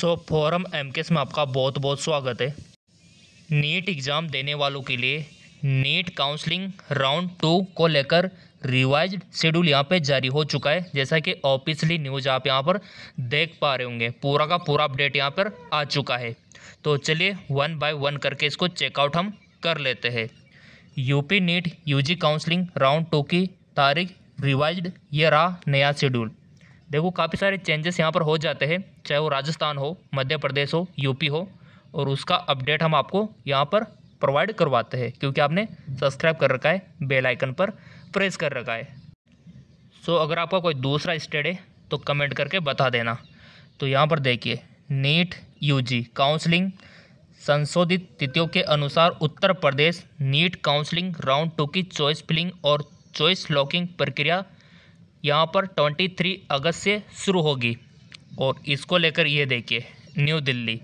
सो forum M में आपका बहुत बहुत स्वागत है नीट एग्ज़ाम देने वालों के लिए नीट काउंसलिंग राउंड टू को लेकर रिवाइज शेड्यूल यहाँ पे जारी हो चुका है जैसा कि ऑफिसली न्यूज़ आप यहाँ पर देख पा रहे होंगे पूरा का पूरा अपडेट यहाँ पर आ चुका है तो चलिए वन बाय वन करके इसको चेकआउट हम कर लेते हैं UP NEET UG counselling round two की तारीख रिवाइज ये रहा नया शेड्यूल देखो काफ़ी सारे चेंजेस यहाँ पर हो जाते हैं चाहे वो राजस्थान हो मध्य प्रदेश हो यूपी हो और उसका अपडेट हम आपको यहाँ पर प्रोवाइड करवाते हैं क्योंकि आपने सब्सक्राइब कर रखा है बेल आइकन पर प्रेस कर रखा है सो so, अगर आपका कोई दूसरा स्टेट है तो कमेंट करके बता देना तो यहाँ पर देखिए नीट यूजी काउंसलिंग संशोधित तिथियों के अनुसार Uttar Pradesh NEET counselling round two की चॉइस फिलिंग और चॉइस लॉकिंग प्रक्रिया यहाँ पर 23 अगस्त से शुरू होगी और इसको लेकर ये देखिए न्यू दिल्ली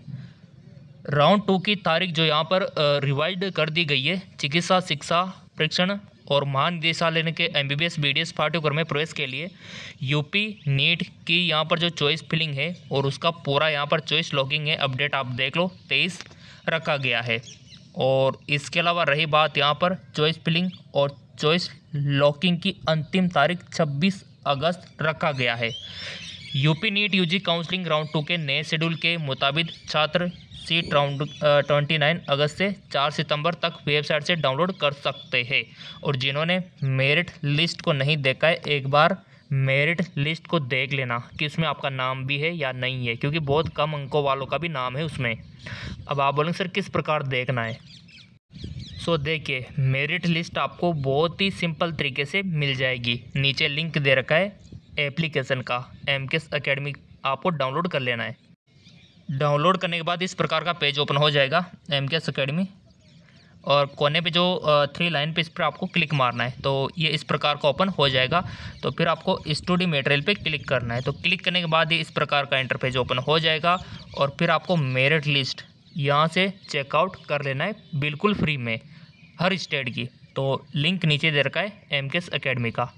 राउंड टू की तारीख जो यहाँ पर रिवाइज कर दी गई है चिकित्सा शिक्षा परीक्षण और महानिदेशालय के M B B S B D S पाठ्यक्रम में प्रवेश के लिए यूपी नीट की यहाँ पर जो चॉइस फिलिंग है और उसका पूरा यहाँ पर चॉइस लॉकिंग है अपडेट आप देख लो तेईस रखा गया है और इसके अलावा रही बात यहाँ पर चॉइस फिलिंग और चॉइस लॉकिंग की अंतिम तारीख 26 अगस्त रखा गया है UP NEET UG counselling round two के नए शेड्यूल के मुताबिक छात्र सीट राउंड ट्वेंटी नाइन अगस्त से चार सितंबर तक वेबसाइट से डाउनलोड कर सकते हैं और जिन्होंने मेरिट लिस्ट को नहीं देखा है एक बार मेरिट लिस्ट को देख लेना कि उसमें आपका नाम भी है या नहीं है क्योंकि बहुत कम अंकों वालों का भी नाम है उसमें अब आप बोलेंगे सर किस प्रकार देखना है सो देखिए मेरिट लिस्ट आपको बहुत ही सिंपल तरीके से मिल जाएगी नीचे लिंक दे रखा है एप्लीकेशन का एम के अकेडमी आपको डाउनलोड कर लेना है डाउनलोड करने के बाद इस प्रकार का पेज ओपन हो जाएगा एम के अकेडमी और कोने पे जो थ्री लाइन पे इस पर आपको क्लिक मारना है तो ये इस प्रकार का ओपन हो जाएगा तो फिर आपको स्टूडी मटेरियल पे क्लिक करना है तो क्लिक करने के बाद ये इस प्रकार का इंटरफेज ओपन हो जाएगा और फिर आपको मेरिट लिस्ट यहाँ से चेकआउट कर लेना है बिल्कुल फ्री में हर स्टेट की तो लिंक नीचे दे रखा है एम के एस अकेडमी का